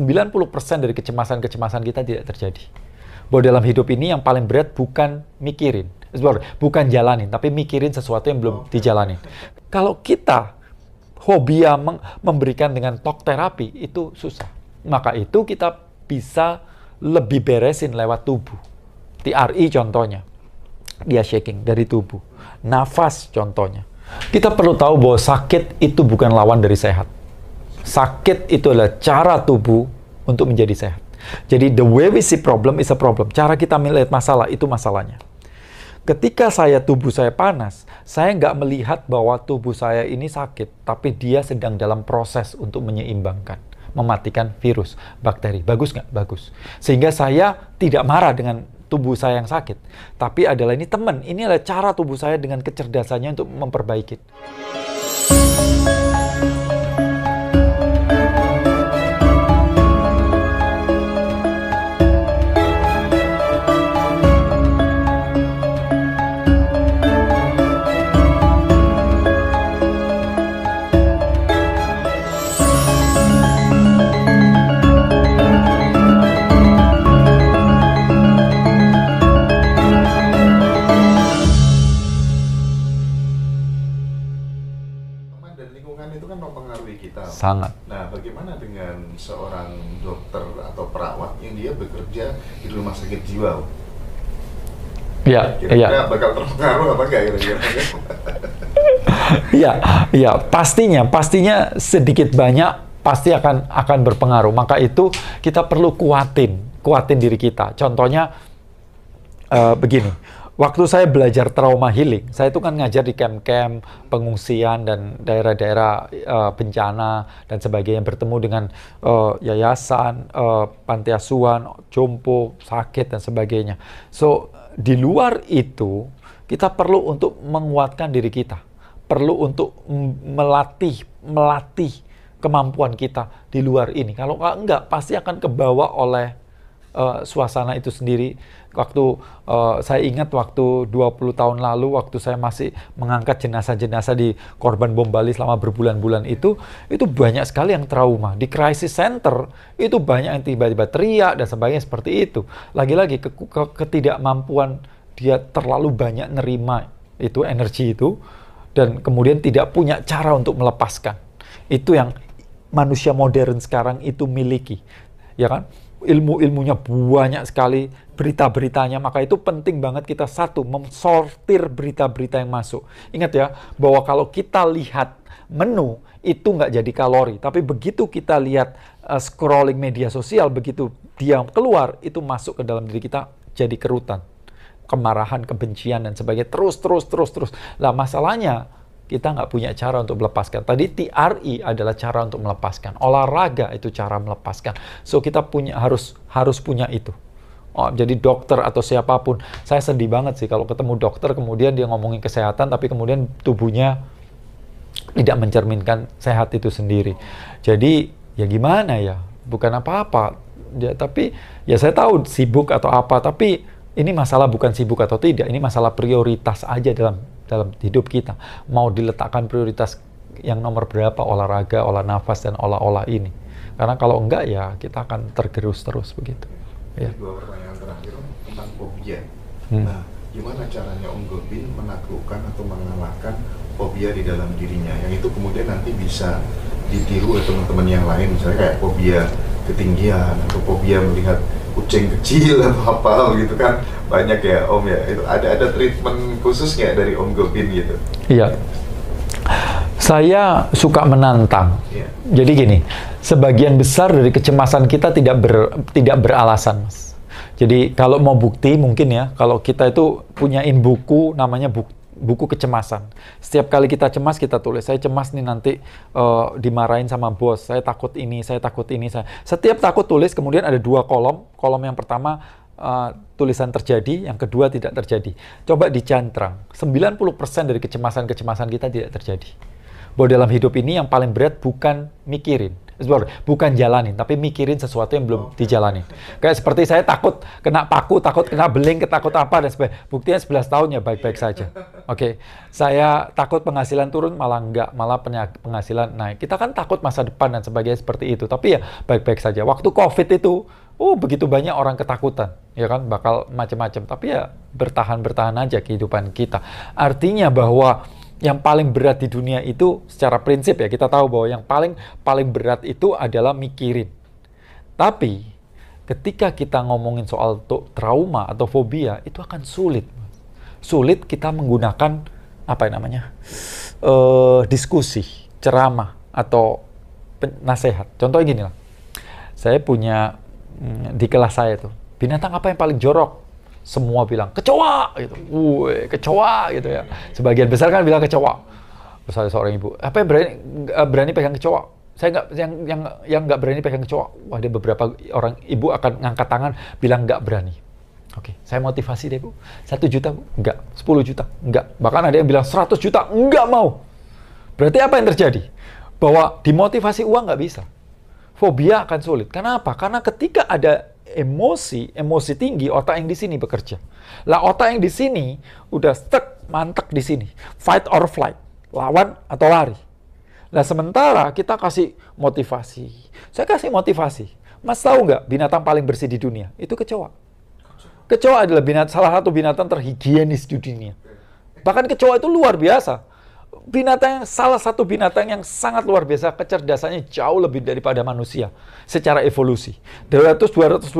90% dari kecemasan-kecemasan kita tidak terjadi. Bahwa dalam hidup ini yang paling berat bukan mikirin, bukan jalanin, tapi mikirin sesuatu yang belum dijalanin. Kalau kita hobi yang memberikan dengan talk terapi itu susah. Maka itu kita bisa lebih beresin lewat tubuh. TRI contohnya. Dia shaking dari tubuh. Nafas contohnya. Kita perlu tahu bahwa sakit itu bukan lawan dari sehat. Sakit itu adalah cara tubuh untuk menjadi sehat. Jadi the way we see problem is a problem. Cara kita melihat masalah itu masalahnya. Ketika saya tubuh saya panas, saya nggak melihat bahwa tubuh saya ini sakit, tapi dia sedang dalam proses untuk menyeimbangkan, mematikan virus, bakteri. Bagus nggak? Bagus. Sehingga saya tidak marah dengan tubuh saya yang sakit, tapi adalah ini teman, ini adalah cara tubuh saya dengan kecerdasannya untuk memperbaiki. Sangat. Nah, bagaimana dengan seorang dokter atau perawat yang dia bekerja di rumah sakit jiwa? Iya, iya. bakal terpengaruh apa enggak kira-kira? Iya, iya, pastinya, pastinya sedikit banyak pasti akan akan berpengaruh. Maka itu kita perlu kuatin, kuatin diri kita. Contohnya uh, begini waktu saya belajar trauma healing, saya itu kan ngajar di camp-camp pengungsian dan daerah-daerah uh, bencana dan sebagainya bertemu dengan uh, yayasan, uh, eh, panti asuhan, jompo, sakit dan sebagainya. So di luar itu kita perlu untuk menguatkan diri kita, perlu untuk melatih melatih kemampuan kita di luar ini. Kalau enggak pasti akan kebawa oleh uh, suasana itu sendiri waktu uh, saya ingat waktu 20 tahun lalu waktu saya masih mengangkat jenazah-jenazah di korban bom Bali selama berbulan-bulan itu itu banyak sekali yang trauma di crisis center itu banyak yang tiba-tiba teriak dan sebagainya seperti itu lagi-lagi ke ke ketidakmampuan dia terlalu banyak nerima itu energi itu dan kemudian tidak punya cara untuk melepaskan itu yang manusia modern sekarang itu miliki ya kan ilmu-ilmunya banyak sekali berita-beritanya. Maka itu penting banget kita satu, memsortir berita-berita yang masuk. Ingat ya, bahwa kalau kita lihat menu itu nggak jadi kalori. Tapi begitu kita lihat uh, scrolling media sosial, begitu dia keluar, itu masuk ke dalam diri kita jadi kerutan. Kemarahan, kebencian, dan sebagainya. Terus, terus, terus, terus. Lah masalahnya, kita nggak punya cara untuk melepaskan. Tadi TRI adalah cara untuk melepaskan. Olahraga itu cara melepaskan. So kita punya harus harus punya itu oh, jadi dokter atau siapapun. Saya sedih banget sih kalau ketemu dokter kemudian dia ngomongin kesehatan tapi kemudian tubuhnya tidak mencerminkan sehat itu sendiri. Jadi ya gimana ya? Bukan apa-apa. Ya, tapi ya saya tahu sibuk atau apa, tapi ini masalah bukan sibuk atau tidak, ini masalah prioritas aja dalam dalam hidup kita. Mau diletakkan prioritas yang nomor berapa olahraga, olah nafas dan olah-olah ini. Karena kalau enggak ya kita akan tergerus terus begitu. Ya. Dua pertanyaan terakhir tentang fobia. Hmm. Nah, gimana caranya Om Gobin menaklukkan atau mengalahkan fobia di dalam dirinya yang itu kemudian nanti bisa ditiru oleh teman-teman yang lain misalnya kayak fobia ketinggian atau fobia melihat kucing kecil atau apa oh gitu kan banyak ya Om ya itu ada ada treatment khusus nggak dari Om Gobin gitu? Iya saya suka menantang. Iya. Jadi gini, sebagian besar dari kecemasan kita tidak ber, tidak beralasan, Mas. Jadi kalau mau bukti mungkin ya, kalau kita itu punyain buku namanya bukti buku kecemasan. Setiap kali kita cemas kita tulis, saya cemas nih nanti uh, dimarahin sama bos, saya takut ini, saya takut ini, saya. Setiap takut tulis kemudian ada dua kolom. Kolom yang pertama uh, tulisan terjadi, yang kedua tidak terjadi. Coba dicantrang, 90% dari kecemasan-kecemasan kita tidak terjadi bahwa dalam hidup ini yang paling berat bukan mikirin, bukan jalanin, tapi mikirin sesuatu yang belum dijalanin. Kayak seperti saya takut kena paku, takut kena beling, takut apa dan sebagainya. Buktinya 11 tahun ya baik-baik saja. Oke, okay. saya takut penghasilan turun malah enggak, malah penghasilan naik. Kita kan takut masa depan dan sebagainya seperti itu. Tapi ya baik-baik saja. Waktu COVID itu, oh begitu banyak orang ketakutan, ya kan bakal macam-macam. Tapi ya bertahan-bertahan aja kehidupan kita. Artinya bahwa yang paling berat di dunia itu secara prinsip ya kita tahu bahwa yang paling paling berat itu adalah mikirin. Tapi ketika kita ngomongin soal trauma atau fobia itu akan sulit. Sulit kita menggunakan apa namanya? Uh, diskusi, ceramah atau nasihat. Contohnya gini lah. Saya punya mm, di kelas saya itu binatang apa yang paling jorok? semua bilang kecoa gitu, woi kecoa gitu ya. Sebagian besar kan bilang kecoa. Terus ada seorang ibu, apa yang berani eh, berani pegang kecoa? Saya nggak yang yang yang nggak berani pegang kecoa. Wah ada beberapa orang ibu akan ngangkat tangan bilang nggak berani. Oke, okay, saya motivasi deh bu. Satu juta bu? Enggak. Sepuluh juta? Enggak. Bahkan ada yang bilang seratus juta? Enggak mau. Berarti apa yang terjadi? Bahwa dimotivasi uang nggak bisa. Fobia akan sulit. Kenapa? Karena ketika ada emosi, emosi tinggi, otak yang di sini bekerja. Lah otak yang di sini udah stuck, mantek di sini. Fight or flight, lawan atau lari. Nah sementara kita kasih motivasi. Saya kasih motivasi. Mas tahu nggak binatang paling bersih di dunia? Itu kecoa. Kecoa adalah binatang, salah satu binatang terhigienis di dunia. Bahkan kecoa itu luar biasa binatang yang salah satu binatang yang sangat luar biasa kecerdasannya jauh lebih daripada manusia secara evolusi. 200 225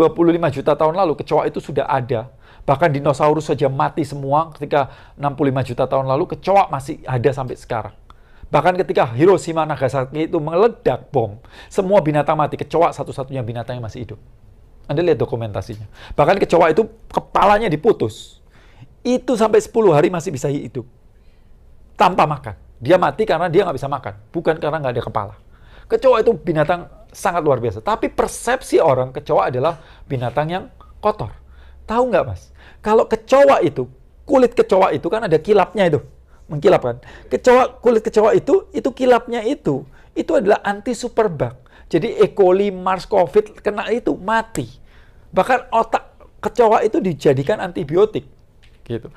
juta tahun lalu kecoa itu sudah ada. Bahkan dinosaurus saja mati semua ketika 65 juta tahun lalu kecoa masih ada sampai sekarang. Bahkan ketika Hiroshima Nagasaki itu meledak bom, semua binatang mati, kecoa satu-satunya binatang yang masih hidup. Anda lihat dokumentasinya. Bahkan kecoa itu kepalanya diputus. Itu sampai 10 hari masih bisa hidup tanpa makan. Dia mati karena dia nggak bisa makan, bukan karena nggak ada kepala. Kecoa itu binatang sangat luar biasa. Tapi persepsi orang kecoa adalah binatang yang kotor. Tahu nggak mas? Kalau kecoa itu, kulit kecoa itu kan ada kilapnya itu. Mengkilap kan? Kecoa, kulit kecoa itu, itu kilapnya itu, itu adalah anti superbug. Jadi E. coli, Mars, Covid, kena itu mati. Bahkan otak kecoa itu dijadikan antibiotik. gitu.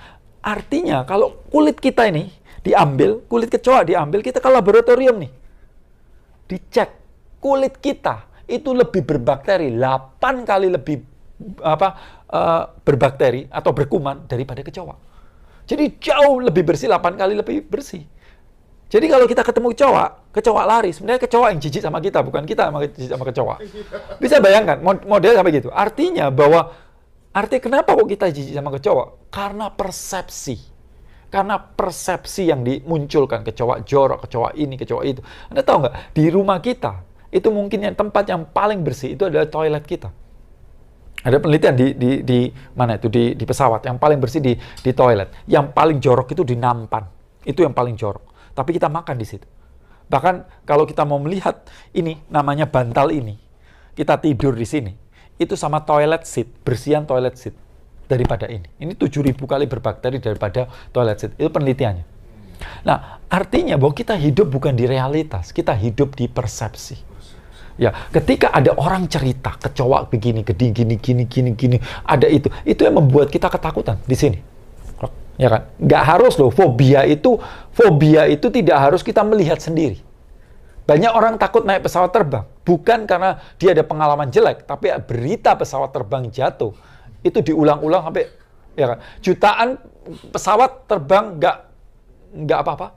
Artinya kalau kulit kita ini diambil, kulit kecoa diambil, kita ke laboratorium nih. Dicek kulit kita itu lebih berbakteri 8 kali lebih apa uh, berbakteri atau berkuman daripada kecoa. Jadi jauh lebih bersih 8 kali lebih bersih. Jadi kalau kita ketemu kecoa, kecoa lari. Sebenarnya kecoa yang jijik sama kita, bukan kita yang jijik sama kecoa. Bisa bayangkan model sampai gitu. Artinya bahwa arti kenapa kok kita jijik sama kecoa? Karena persepsi. Karena persepsi yang dimunculkan, kecoa jorok, kecoa ini, kecoa itu. Anda tahu nggak, di rumah kita, itu mungkin yang tempat yang paling bersih itu adalah toilet kita. Ada penelitian di, di, di mana itu di, di pesawat yang paling bersih di, di toilet, yang paling jorok itu di nampan, itu yang paling jorok. Tapi kita makan di situ. Bahkan kalau kita mau melihat ini namanya bantal ini, kita tidur di sini. Itu sama toilet seat, bersihan toilet seat daripada ini. Ini 7000 kali berbakteri daripada toilet seat. Itu penelitiannya. Nah, artinya bahwa kita hidup bukan di realitas, kita hidup di persepsi. Ya, ketika ada orang cerita kecoak begini, gede gini, gini, gini, gini, ada itu, itu yang membuat kita ketakutan di sini. Ya kan? Nggak harus loh, fobia itu, fobia itu tidak harus kita melihat sendiri. Banyak orang takut naik pesawat terbang, bukan karena dia ada pengalaman jelek, tapi berita pesawat terbang jatuh itu diulang-ulang sampai ya kan? jutaan pesawat terbang nggak nggak apa-apa,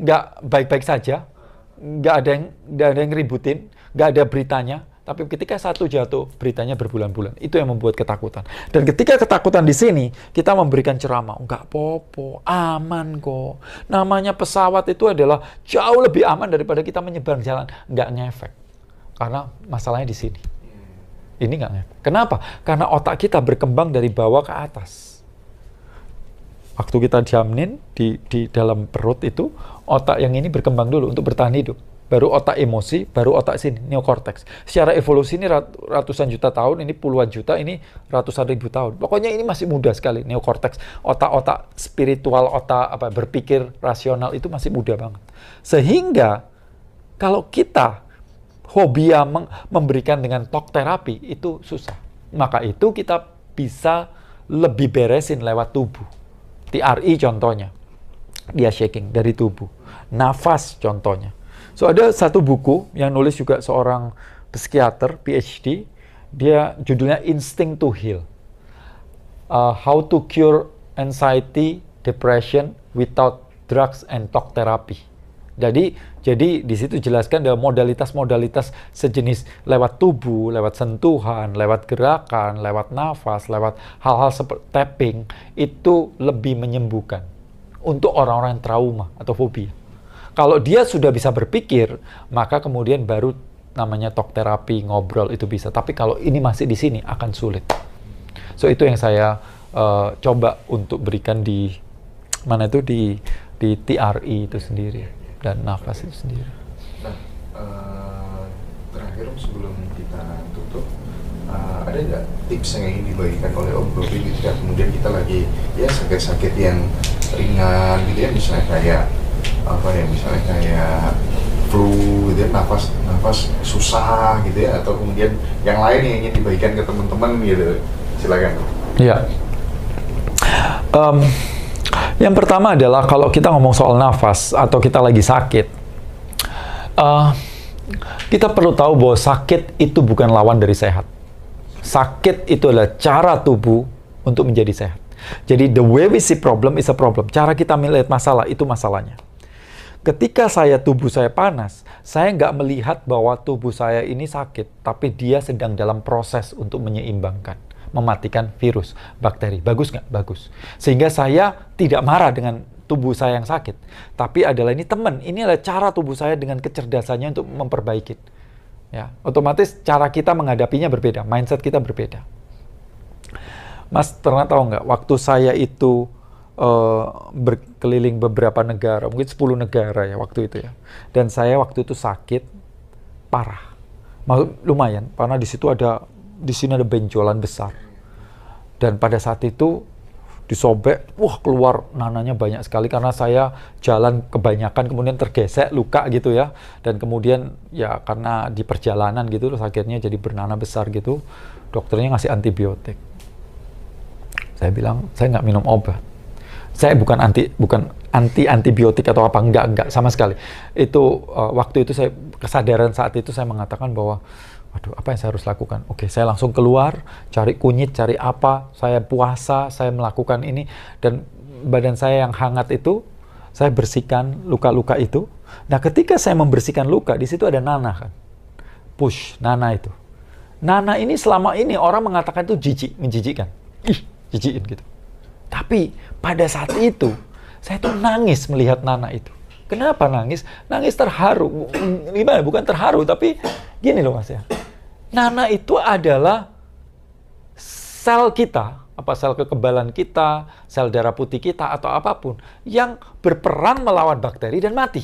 nggak baik-baik saja, nggak ada yang nggak ada yang ributin, nggak ada beritanya. Tapi ketika satu jatuh, beritanya berbulan-bulan. Itu yang membuat ketakutan. Dan ketika ketakutan di sini, kita memberikan ceramah. nggak popo, aman kok. Namanya pesawat itu adalah jauh lebih aman daripada kita menyeberang jalan. nggak ngefek. Karena masalahnya di sini. Ini nggak ngefek. Kenapa? Karena otak kita berkembang dari bawah ke atas. Waktu kita jamin di, di dalam perut itu, otak yang ini berkembang dulu untuk bertahan hidup. Baru otak emosi, baru otak sini, neokortex. Secara evolusi ini ratusan juta tahun, ini puluhan juta, ini ratusan ribu tahun. Pokoknya ini masih muda sekali, neokortex. Otak-otak spiritual, otak apa berpikir rasional itu masih muda banget. Sehingga kalau kita hobi yang memberikan dengan talk terapi itu susah. Maka itu kita bisa lebih beresin lewat tubuh. TRI contohnya. Dia shaking dari tubuh. Nafas contohnya. So ada satu buku yang nulis juga seorang psikiater PhD. Dia judulnya Instinct to Heal. Uh, how to cure anxiety, depression without drugs and talk therapy jadi jadi di situ jelaskan dalam modalitas-modalitas sejenis lewat tubuh, lewat sentuhan, lewat gerakan, lewat nafas, lewat hal-hal seperti tapping itu lebih menyembuhkan untuk orang-orang yang trauma atau fobia. Kalau dia sudah bisa berpikir, maka kemudian baru namanya talk terapi, ngobrol itu bisa. Tapi kalau ini masih di sini akan sulit. So itu yang saya uh, coba untuk berikan di mana itu di di TRI itu sendiri dan nafas itu sendiri. Nah, uh, terakhir sebelum kita tutup, uh, ada nggak tips yang ingin dibagikan oleh Om Bobby gitu ketika kemudian kita lagi ya sakit-sakit yang ringan gitu ya misalnya kayak apa ya misalnya kayak flu gitu ya nafas nafas susah gitu ya atau kemudian yang lain yang ingin dibagikan ke teman-teman gitu silakan. Iya. Um, yang pertama adalah kalau kita ngomong soal nafas atau kita lagi sakit, uh, kita perlu tahu bahwa sakit itu bukan lawan dari sehat. Sakit itu adalah cara tubuh untuk menjadi sehat. Jadi the way we see problem is a problem. Cara kita melihat masalah itu masalahnya. Ketika saya tubuh saya panas, saya nggak melihat bahwa tubuh saya ini sakit, tapi dia sedang dalam proses untuk menyeimbangkan mematikan virus, bakteri. Bagus nggak? Bagus. Sehingga saya tidak marah dengan tubuh saya yang sakit. Tapi adalah ini teman, ini adalah cara tubuh saya dengan kecerdasannya untuk memperbaiki. Ya, otomatis cara kita menghadapinya berbeda, mindset kita berbeda. Mas pernah tahu nggak waktu saya itu uh, berkeliling beberapa negara, mungkin 10 negara ya waktu itu ya. Dan saya waktu itu sakit parah. lumayan, karena di situ ada di sini ada benjolan besar. Dan pada saat itu disobek, wah keluar nananya banyak sekali karena saya jalan kebanyakan kemudian tergesek luka gitu ya dan kemudian ya karena di perjalanan gitu terus akhirnya jadi bernana besar gitu dokternya ngasih antibiotik saya bilang saya nggak minum obat saya bukan anti bukan anti antibiotik atau apa enggak enggak sama sekali itu uh, waktu itu saya kesadaran saat itu saya mengatakan bahwa Waduh, apa yang saya harus lakukan? Oke, saya langsung keluar, cari kunyit, cari apa, saya puasa, saya melakukan ini, dan badan saya yang hangat itu, saya bersihkan luka-luka itu. Nah, ketika saya membersihkan luka, di situ ada nanah kan. Push, nanah itu. Nanah ini selama ini orang mengatakan itu jijik, menjijikkan. Ih, jijikin gitu. Tapi pada saat itu, saya tuh nangis melihat nanah itu. Kenapa nangis? Nangis terharu. Gimana? Bukan terharu, tapi gini loh mas ya. Nana itu adalah sel kita, apa sel kekebalan kita, sel darah putih kita atau apapun yang berperan melawan bakteri dan mati.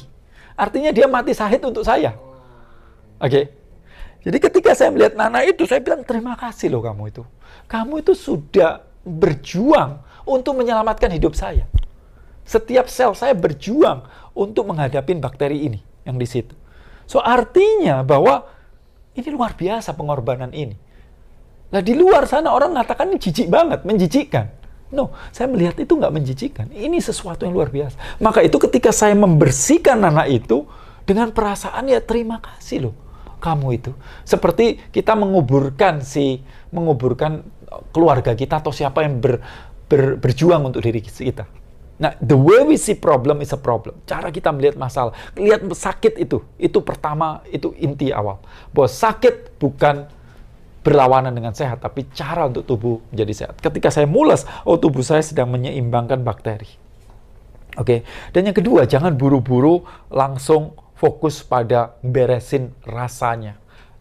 Artinya dia mati sahid untuk saya. Oke. Okay? Jadi ketika saya melihat Nana itu, saya bilang terima kasih loh kamu itu. Kamu itu sudah berjuang untuk menyelamatkan hidup saya. Setiap sel saya berjuang untuk menghadapi bakteri ini yang di situ. So artinya bahwa ini luar biasa pengorbanan ini. Nah di luar sana orang mengatakan ini jijik banget, menjijikkan. No, saya melihat itu nggak menjijikan. Ini sesuatu yang luar biasa. Maka itu ketika saya membersihkan anak itu dengan perasaan ya terima kasih loh kamu itu. Seperti kita menguburkan si menguburkan keluarga kita atau siapa yang ber, ber, berjuang untuk diri kita. Nah, the way we see problem is a problem. Cara kita melihat masalah, lihat sakit itu, itu pertama, itu inti awal. Bahwa sakit bukan berlawanan dengan sehat, tapi cara untuk tubuh menjadi sehat. Ketika saya mules, oh tubuh saya sedang menyeimbangkan bakteri. Oke, okay? dan yang kedua, jangan buru-buru langsung fokus pada beresin rasanya.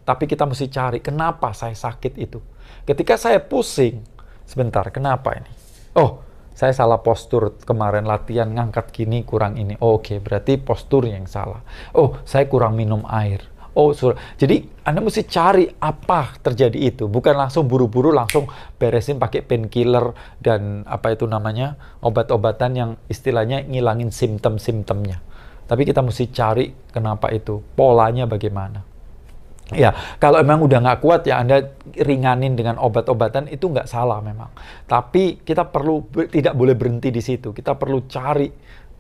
Tapi kita mesti cari kenapa saya sakit itu. Ketika saya pusing, sebentar, kenapa ini? Oh, saya salah postur kemarin latihan ngangkat gini kurang ini. Oh, Oke, okay. berarti postur yang salah. Oh, saya kurang minum air. Oh, sur jadi Anda mesti cari apa terjadi itu, bukan langsung buru-buru langsung beresin pakai painkiller dan apa itu namanya obat-obatan yang istilahnya ngilangin simptom-simptomnya. Tapi kita mesti cari kenapa itu, polanya bagaimana. Ya, kalau emang udah nggak kuat ya Anda ringanin dengan obat-obatan itu nggak salah memang. Tapi kita perlu tidak boleh berhenti di situ. Kita perlu cari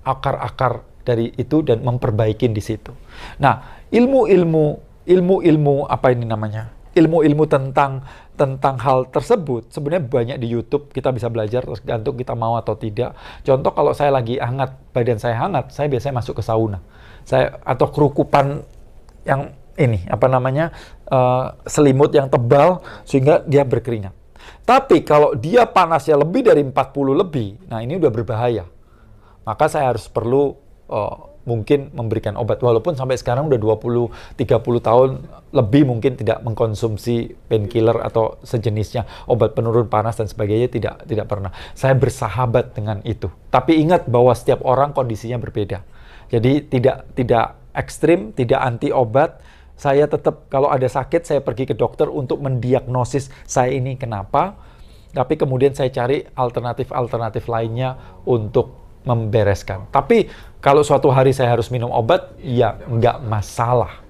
akar-akar dari itu dan memperbaikin di situ. Nah, ilmu-ilmu ilmu-ilmu apa ini namanya? ilmu-ilmu tentang tentang hal tersebut sebenarnya banyak di YouTube kita bisa belajar tergantung kita mau atau tidak. Contoh kalau saya lagi hangat, badan saya hangat, saya biasanya masuk ke sauna. Saya atau kerukupan yang ini apa namanya uh, selimut yang tebal sehingga dia berkeringat. Tapi kalau dia panasnya lebih dari 40 lebih, nah ini udah berbahaya. Maka saya harus perlu uh, mungkin memberikan obat walaupun sampai sekarang udah 20 30 tahun lebih mungkin tidak mengkonsumsi painkiller atau sejenisnya obat penurun panas dan sebagainya tidak tidak pernah. Saya bersahabat dengan itu. Tapi ingat bahwa setiap orang kondisinya berbeda. Jadi tidak tidak ekstrim, tidak anti obat, saya tetap kalau ada sakit saya pergi ke dokter untuk mendiagnosis saya ini kenapa. Tapi kemudian saya cari alternatif-alternatif lainnya untuk membereskan. Tapi kalau suatu hari saya harus minum obat, ya, nggak masalah.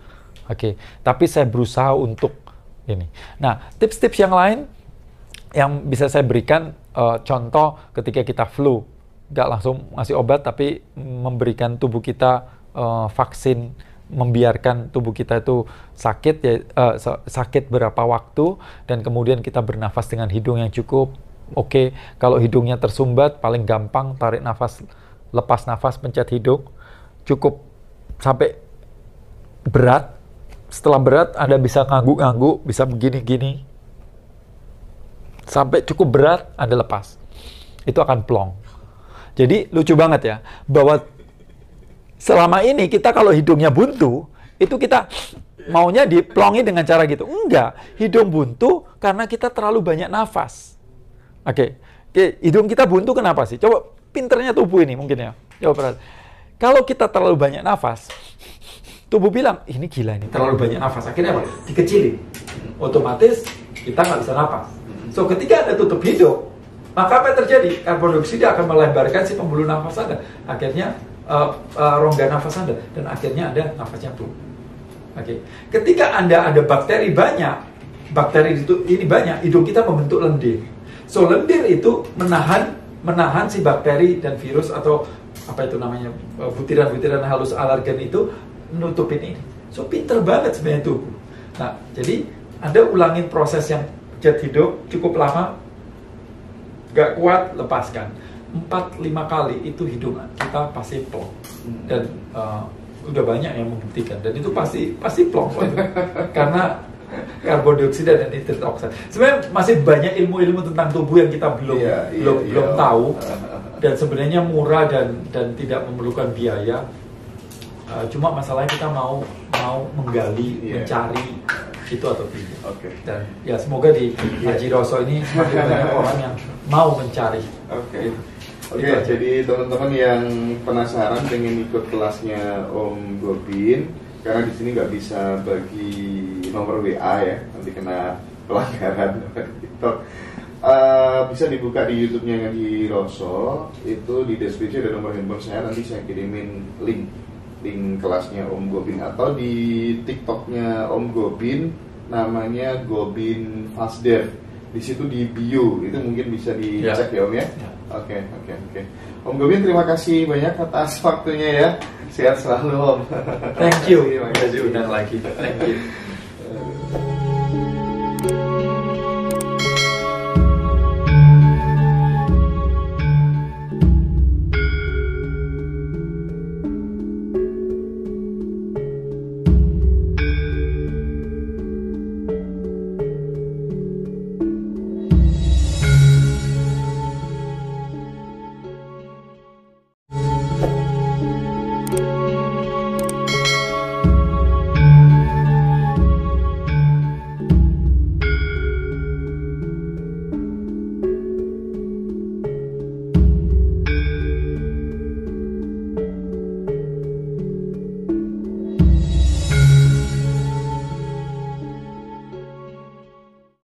Oke, okay. tapi saya berusaha untuk ini. Nah, tips-tips yang lain yang bisa saya berikan, uh, contoh ketika kita flu, nggak langsung ngasih obat, tapi memberikan tubuh kita uh, vaksin membiarkan tubuh kita itu sakit ya uh, sakit berapa waktu dan kemudian kita bernafas dengan hidung yang cukup. Oke, okay. kalau hidungnya tersumbat paling gampang tarik nafas, lepas nafas, pencet hidung. Cukup sampai berat. Setelah berat Anda bisa ngangguk-ngangguk, bisa begini-gini. Sampai cukup berat Anda lepas. Itu akan plong. Jadi lucu banget ya bahwa selama ini kita kalau hidungnya buntu, itu kita maunya diplongi dengan cara gitu. Enggak, hidung buntu karena kita terlalu banyak nafas. Oke, okay. hidung kita buntu kenapa sih? Coba pinternya tubuh ini mungkin ya. Coba perhatikan. Kalau kita terlalu banyak nafas, tubuh bilang, ini gila ini, terlalu banyak nafas. Akhirnya apa? Dikecilin. Otomatis kita nggak bisa nafas. So, ketika ada tutup hidung, maka apa yang terjadi? Karbon dioksida akan melebarkan si pembuluh nafas Anda. Akhirnya uh, uh, rongga nafas Anda dan akhirnya ada nafasnya blok. Oke. Okay. Ketika Anda ada bakteri banyak, bakteri itu ini banyak, hidung kita membentuk lendir. So lendir itu menahan menahan si bakteri dan virus atau apa itu namanya eh, butiran-butiran halus alergen itu nutupin ini. So pinter banget sebenarnya tubuh. Nah, jadi Anda ulangin proses yang jet hidup cukup lama, gak kuat, lepaskan empat lima kali itu hidungan kita pasti plong dan uh, udah banyak yang membuktikan dan itu pasti pasti plong karena karbon dioksida dan nitrit oksida sebenarnya masih banyak ilmu-ilmu tentang tubuh yang kita belum yeah, yeah, belum yeah. Iya. tahu dan sebenarnya murah dan dan tidak memerlukan biaya uh, cuma masalahnya kita mau mau menggali yeah. mencari itu atau tidak. Okay. Dan ya semoga di iya. Haji Rosso ini semakin banyak orang yang mau mencari. Okay. Gitu. Oke, oh, okay, gitu. iya, jadi teman-teman yang penasaran pengen ikut kelasnya Om Gobin, karena di sini nggak bisa bagi nomor WA ya, nanti kena pelanggaran TikTok. Uh, bisa dibuka di YouTube-nya di Rosso, itu di deskripsi ada nomor handphone saya, nanti saya kirimin link link kelasnya Om Gobin atau di TikToknya Om Gobin namanya Gobin Fasdev di situ di bio itu mungkin bisa dicek ya, ya Om ya. ya. Oke, oke, oke. Om Gobin terima kasih banyak atas waktunya ya. Sehat selalu Om. Thank you. Terima kasih udah lagi. Thank you.